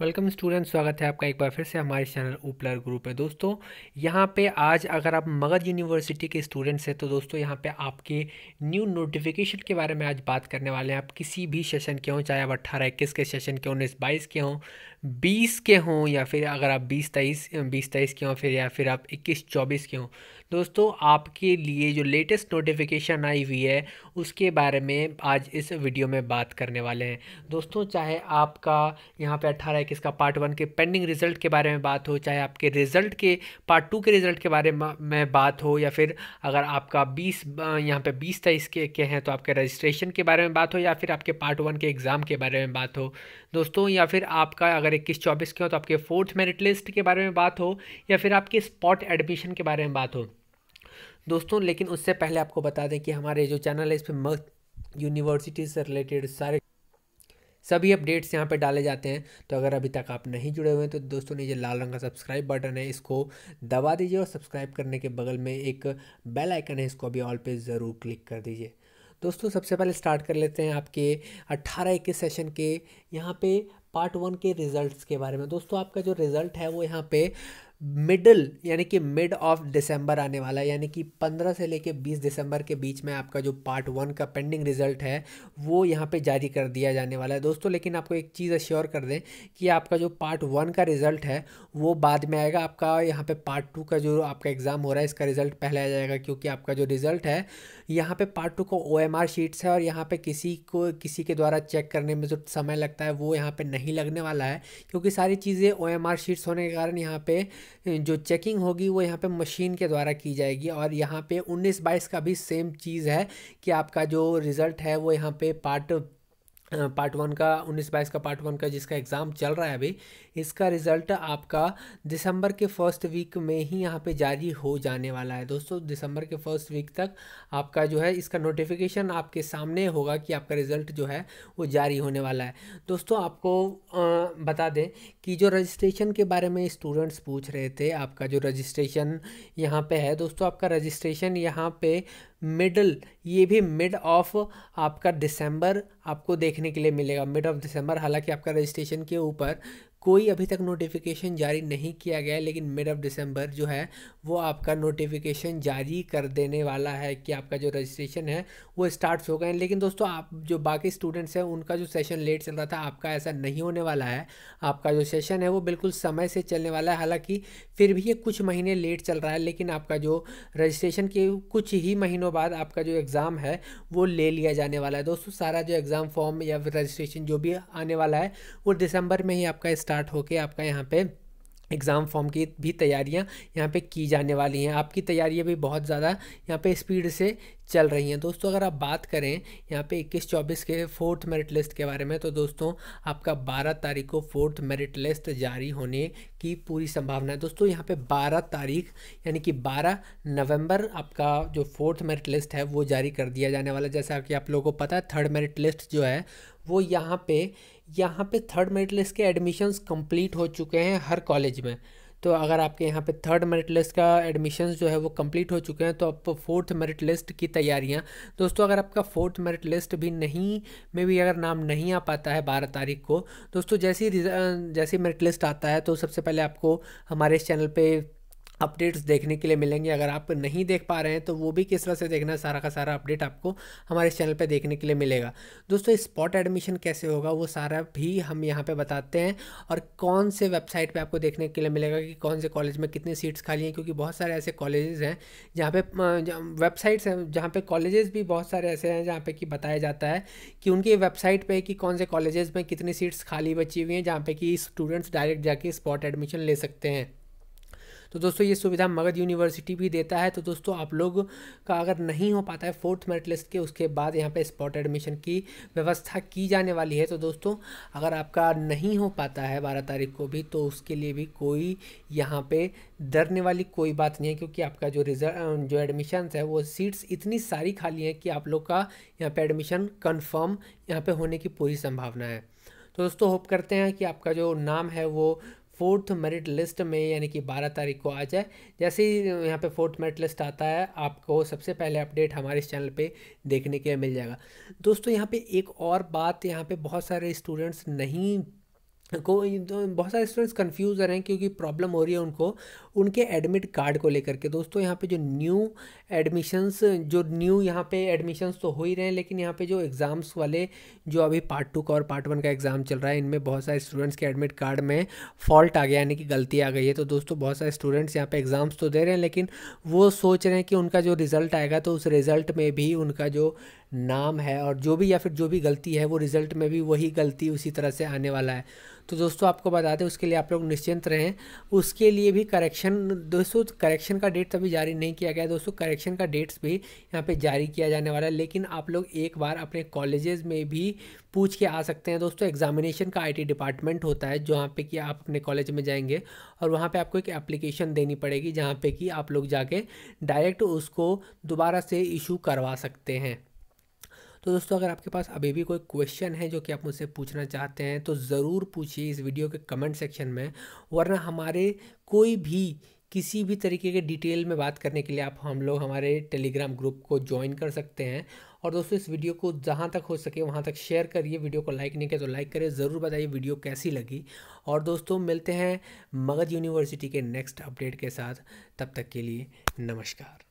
welcome student स्वागत है आपका एक बार फिर से हमारे चैनल उपलर ग्रुप है दोस्तों यहाँ पे आज अगर आप मगध यूनिवर्सिटी के स्टूडेंट्स हैं तो दोस्तों यहाँ पे आपके न्यू नोटिफिकेशन के बारे में आज बात करने वाले हैं आप किसी भी सेशन के हों चाहे आप अट्ठारह इक्कीस के सेशन के उन्नीस बाईस के हों बीस के हों या फिर अगर आप बीस तेईस बीस तेईस के हों फिर या फिर आप इक्कीस चौबीस के हों दोस्तों आपके लिए जो लेटेस्ट नोटिफिकेशन आई हुई है उसके बारे में आज इस वीडियो में बात करने वाले हैं दोस्तों चाहे आपका यहाँ पे अट्ठारह इक्कीस का पार्ट वन के पेंडिंग रिजल्ट के बारे में बात हो चाहे आपके रिजल्ट के पार्ट टू के रिजल्ट के बारे में बात हो या फिर अगर आपका बीस यहाँ पर बीस तेईस के, के हैं तो आपके रजिस्ट्रेशन के बारे में बात हो या फिर आपके पार्ट वन के एग्ज़ाम के बारे में बात हो दोस्तों या फिर आपका अगर इक्कीस चौबीस के हो तो आपके फोर्थ मेरिट लिस्ट के बारे में बात हो या फिर आपके स्पॉट एडमिशन के बारे में बात हो दोस्तों लेकिन उससे पहले आपको बता दें कि हमारे जो चैनल है इस पर मस्त यूनिवर्सिटी से रिलेटेड सारे सभी अपडेट्स यहाँ पे डाले जाते हैं तो अगर अभी तक आप नहीं जुड़े हुए हैं तो दोस्तों नीचे लाल रंग का सब्सक्राइब बटन है इसको दबा दीजिए और सब्सक्राइब करने के बगल में एक बेल आइकन है इसको अभी ऑल पे ज़रूर क्लिक कर दीजिए दोस्तों सबसे पहले स्टार्ट कर लेते हैं आपके अट्ठारह इक्कीस सेशन के यहाँ पे पार्ट वन के रिज़ल्ट्स के बारे में दोस्तों आपका जो रिज़ल्ट है वो यहाँ पे मिडल यानी कि मिड ऑफ दिसंबर आने वाला है यानी कि 15 से लेके 20 दिसंबर के बीच में आपका जो पार्ट वन का पेंडिंग रिजल्ट है वो यहाँ पे जारी कर दिया जाने वाला है दोस्तों लेकिन आपको एक चीज़ अश्योर कर दें कि आपका जो पार्ट वन का रिजल्ट है वो बाद में आएगा आपका यहाँ पे पार्ट टू का जो आपका एग्ज़ाम हो रहा है इसका रिजल्ट पहले आ जाएगा क्योंकि आपका जो रिजल्ट है यहाँ पर पार्ट टू को ओ शीट्स है और यहाँ पर किसी को किसी के द्वारा चेक करने में जो समय लगता है वो यहाँ पर नहीं लगने वाला है क्योंकि सारी चीज़ें ओ शीट्स होने के कारण यहाँ पर जो चेकिंग होगी वो यहाँ पे मशीन के द्वारा की जाएगी और यहाँ पे 19 बाईस का भी सेम चीज़ है कि आपका जो रिज़ल्ट है वो यहाँ पे पार्ट पार्ट वन का उन्नीस बाईस का पार्ट वन का जिसका एग्ज़ाम चल रहा है अभी इसका रिज़ल्ट आपका दिसंबर के फर्स्ट वीक में ही यहाँ पे जारी हो जाने वाला है दोस्तों दिसंबर के फर्स्ट वीक तक आपका जो है इसका नोटिफिकेशन आपके सामने होगा कि आपका रिज़ल्ट जो है वो जारी होने वाला है दोस्तों आपको आ, बता दें कि जो रजिस्ट्रेशन के बारे में स्टूडेंट्स पूछ रहे थे आपका जो रजिस्ट्रेशन यहाँ पर है दोस्तों आपका रजिस्ट्रेशन यहाँ पर मिडल ये भी मिड ऑफ आपका दिसंबर आपको देखने के लिए मिलेगा मिड ऑफ दिसंबर हालांकि आपका रजिस्ट्रेशन के ऊपर कोई अभी तक नोटिफिकेशन जारी नहीं किया गया लेकिन मिड ऑफ दिसंबर जो है वो आपका नोटिफिकेशन जारी कर देने वाला है कि आपका जो रजिस्ट्रेशन है वो स्टार्ट हो गए लेकिन दोस्तों आप जो बाकी स्टूडेंट्स हैं उनका जो सेशन लेट चल रहा था आपका ऐसा नहीं होने वाला है आपका जो सेशन है वो बिल्कुल समय से चलने वाला है हालाँकि फिर भी ये कुछ महीने लेट चल रहा है लेकिन आपका जो रजिस्ट्रेशन के कुछ ही महीनों बाद आपका जो एग्ज़ाम है वो ले लिया जाने वाला है दोस्तों सारा जो एग्ज़ाम फॉर्म या रजिस्ट्रेशन जो भी आने वाला है वो दिसंबर में ही आपका स्टार्ट होकर आपका यहाँ पे एग्ज़ाम फॉर्म की भी तैयारियाँ यहाँ पे की जाने वाली हैं आपकी तैयारियाँ भी बहुत ज़्यादा यहाँ पे स्पीड से चल रही हैं दोस्तों अगर आप बात करें यहाँ पे 21-24 के फोर्थ मेरिट लिस्ट के बारे में तो दोस्तों आपका 12 तारीख को फोर्थ मेरिट लिस्ट जारी होने की पूरी संभावना है दोस्तों यहाँ पे 12 तारीख यानी कि 12 नवंबर आपका जो फोर्थ मेरिट लिस्ट है वो जारी कर दिया जाने वाला जैसा कि आप लोगों को पता है थर्ड मेरिट लिस्ट जो है वो यहाँ पे यहाँ पे थर्ड मेरिट लिस्ट के एडमिशन्स कंप्लीट हो चुके हैं हर कॉलेज में तो अगर आपके यहाँ पे थर्ड मेरिट लिस्ट का एडमिशन्स जो है वो कंप्लीट हो चुके हैं तो आप फोर्थ मेरिट लिस्ट की तैयारियाँ दोस्तों अगर आपका फोर्थ मेरिट लिस्ट भी नहीं में भी अगर नाम नहीं आ पाता है बारह तारीख को दोस्तों जैसी जैसी मेरिट लिस्ट आता है तो सबसे पहले आपको हमारे इस चैनल पर अपडेट्स देखने के लिए मिलेंगे अगर आप नहीं देख पा रहे हैं तो वो भी किस तरह से देखना है सारा का सारा अपडेट आपको हमारे चैनल पे देखने के लिए मिलेगा दोस्तों स्पॉट एडमिशन कैसे होगा वो सारा भी हम यहाँ पे बताते हैं और कौन से वेबसाइट पे आपको देखने के लिए मिलेगा कि कौन से कॉलेज में कितनी सीट्स खाली हैं क्योंकि बहुत सारे ऐसे कॉलेजेस हैं जहाँ पर वेबसाइट्स हैं जहाँ पर कॉलेजेस भी बहुत सारे ऐसे हैं जहाँ पर कि बताया जाता है कि उनकी वेबसाइट पर कि कौन से कॉलेजेस में कितनी सीट्स खाली बची हुई हैं जहाँ पर कि स्टूडेंट्स डायरेक्ट जाके स्पॉट एडमिशन ले सकते हैं तो दोस्तों ये सुविधा मगध यूनिवर्सिटी भी देता है तो दोस्तों आप लोग का अगर नहीं हो पाता है फोर्थ मेरिट लिस्ट के उसके बाद यहाँ पर स्पॉट एडमिशन की व्यवस्था की जाने वाली है तो दोस्तों अगर आपका नहीं हो पाता है बारह तारीख को भी तो उसके लिए भी कोई यहाँ पर डरने वाली कोई बात नहीं है क्योंकि आपका जो रिजल्ट जो एडमिशन है वो सीट्स इतनी सारी खाली हैं कि आप लोग का यहाँ पे एडमिशन कंफर्म यहाँ पे होने की पूरी संभावना है तो दोस्तों होप करते हैं कि आपका जो नाम है वो फोर्थ मेरिट लिस्ट में यानी कि बारह तारीख को आ जाए जैसे ही यहाँ पे फोर्थ मेरिट लिस्ट आता है आपको सबसे पहले अपडेट हमारे इस चैनल पे देखने के लिए मिल जाएगा दोस्तों यहाँ पे एक और बात यहाँ पे बहुत सारे स्टूडेंट्स नहीं को तो बहुत सारे स्टूडेंट्स कंफ्यूज हैं क्योंकि प्रॉब्लम हो रही है उनको उनके एडमिट कार्ड को लेकर के दोस्तों यहाँ पे जो न्यू एडमिशन्स जो न्यू यहाँ पे एडमिशन्स तो हो ही रहे हैं लेकिन यहाँ पे जो एग्ज़ाम्स वाले जो अभी पार्ट टू का और पार्ट वन का एग्ज़ाम चल रहा है इनमें बहुत सारे स्टूडेंट्स के एडमिट कार्ड में फॉल्ट आ गया यानी कि गलती आ गई है तो दोस्तों बहुत सारे स्टूडेंट्स यहाँ पर एग्ज़ाम्स तो दे रहे हैं लेकिन वो सोच रहे हैं कि उनका जो रिज़ल्ट आएगा तो उस रिज़ल्ट में भी उनका जो नाम है और जो भी या फिर जो भी गलती है वो रिज़ल्ट में भी वही गलती उसी तरह से आने वाला है तो दोस्तों आपको बता दें उसके लिए आप लोग निश्चिंत रहें उसके लिए भी करेक्शन दोस्तों करेक्शन का डेट अभी जारी नहीं किया गया दोस्तों करेक्शन का डेट्स भी यहाँ पे जारी किया जाने वाला है लेकिन आप लोग एक बार अपने कॉलेजेस में भी पूछ के आ सकते हैं दोस्तों एग्जामिनेशन का आईटी डिपार्टमेंट होता है जहाँ पे कि आप अपने कॉलेज में जाएंगे और वहाँ पे आपको एक एप्लीकेशन देनी पड़ेगी जहाँ पे कि आप लोग जाके डायरेक्ट उसको दोबारा से इशू करवा सकते हैं तो दोस्तों अगर आपके पास अभी भी कोई क्वेश्चन है जो कि आप मुझसे पूछना चाहते हैं तो ज़रूर पूछिए इस वीडियो के कमेंट सेक्शन में वरना हमारे कोई भी किसी भी तरीके के डिटेल में बात करने के लिए आप हम लोग हमारे टेलीग्राम ग्रुप को ज्वाइन कर सकते हैं और दोस्तों इस वीडियो को जहाँ तक हो सके वहाँ तक शेयर करिए वीडियो को लाइक नहीं किया तो लाइक करें ज़रूर बताइए वीडियो कैसी लगी और दोस्तों मिलते हैं मगध यूनिवर्सिटी के नेक्स्ट अपडेट के साथ तब तक के लिए नमस्कार